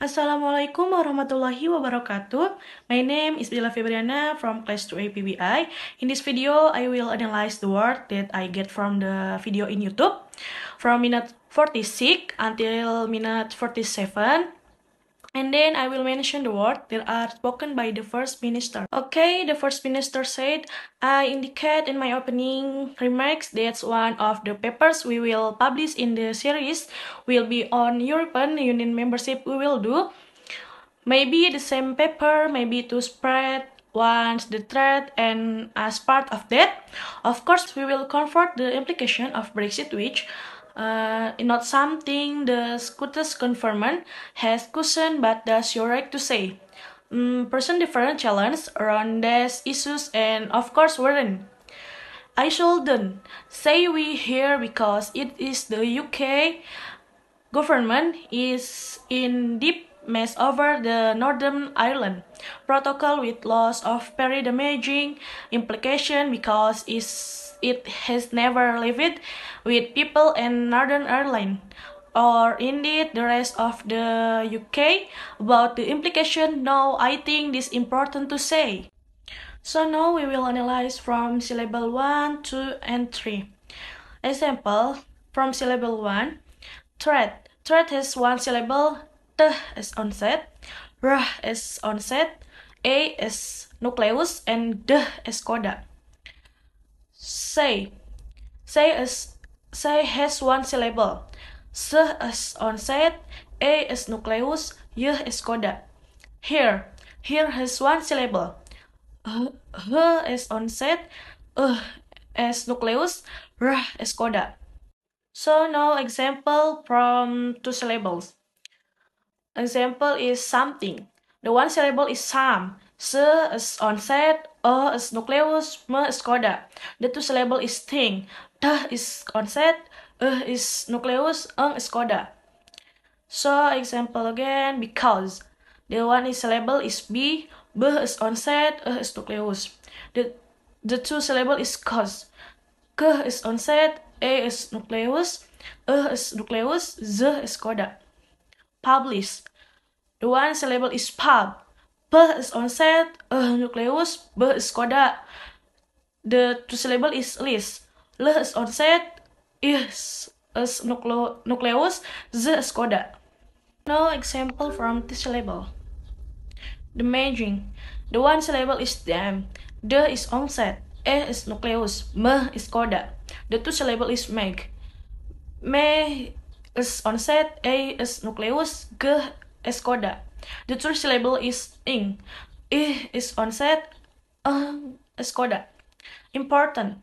Assalamualaikum warahmatullahi wabarakatuh. My name is Bila Febriana from Class 2A PBI. In this video, I will analyze the word that I get from the video in YouTube. From minute 46 until minute 47, and then I will mention the words that are spoken by the first minister. Okay, the first minister said, I indicate in my opening remarks that one of the papers we will publish in the series will be on European Union membership we will do. Maybe the same paper, maybe to spread once the threat and as part of that, of course we will comfort the implication of Brexit which uh, not something the scooters confirmant has cushion but does your right to say. Um, person different challenge around these issues and of course weren't. I shouldn't say we here because it is the UK government is in deep mess over the Northern Ireland protocol with loss of very damaging implication because it's it has never lived with people in Northern Ireland or indeed the rest of the UK about the implication no I think this important to say. So now we will analyze from syllable 1, 2 and 3. Example from syllable 1 threat. Threat has one syllable t is onset, r is onset, a is nucleus and d is coda. Say. Say as say has one syllable. S is onset, A is nucleus, Y is coda. Here. Here has one syllable. H is onset, uh is nucleus, R is coda. So now example from two syllables. Example is something. The one syllable is some. So is onset, O is nucleus, me is coda. The two syllable is thing. Ta is onset, E is nucleus, Ang is coda. So example again, because. The one is syllable is B, B is onset, E is nucleus. The, the two syllable is cause. K is onset, A is nucleus, E is nucleus, Z is coda. Publish. The one syllable is pub. P is onset, uh, nucleus, B is coda. The two syllable is list. L is onset, I is nucle nucleus, Z is coda. No example from this syllable. The measuring. The one syllable is them. D is onset. E is nucleus. M is coda. The two syllable is meg. Me is onset. A is nucleus. G is coda. The first syllable is ing. I is onset. Um, is Skoda. Important.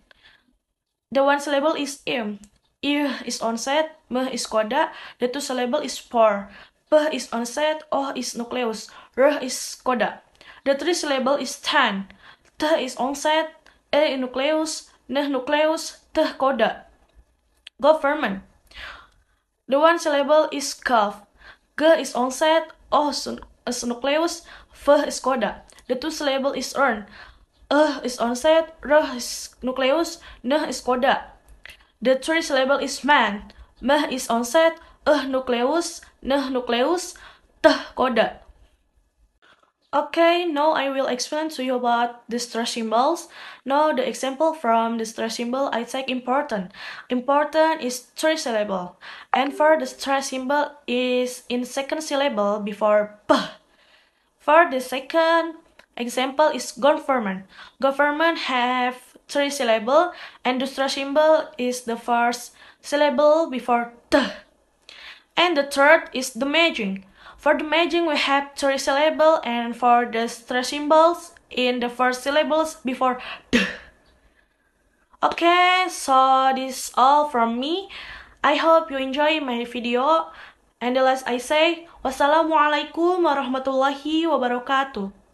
The one syllable is im. I is onset. Me is Skoda. The two syllable is por. P is onset. O is nucleus. R is Skoda. The three syllable is tan. T is onset. E is nucleus. N nucleus. T Koda. Government. The one syllable is calf. G is onset, Oh, as uh, nucleus, F is coda. The two syllable is earned. Uh is onset, R is nucleus, N is coda. The three syllable is man. Meh is onset, uh nucleus, N nucleus, T coda. Okay, now I will explain to you about the stress symbols. Now the example from the stress symbol I take important. Important is three syllable. And for the stress symbol is in second syllable before p. For the second example is government. Government have three syllable and the stress symbol is the first syllable before t. And the third is the measuring. For the matching, we have three syllables, and for the stress symbols in the first syllables before the. Okay, so this is all from me. I hope you enjoy my video. And the last I say, wassalamualaikum warahmatullahi wabarakatuh.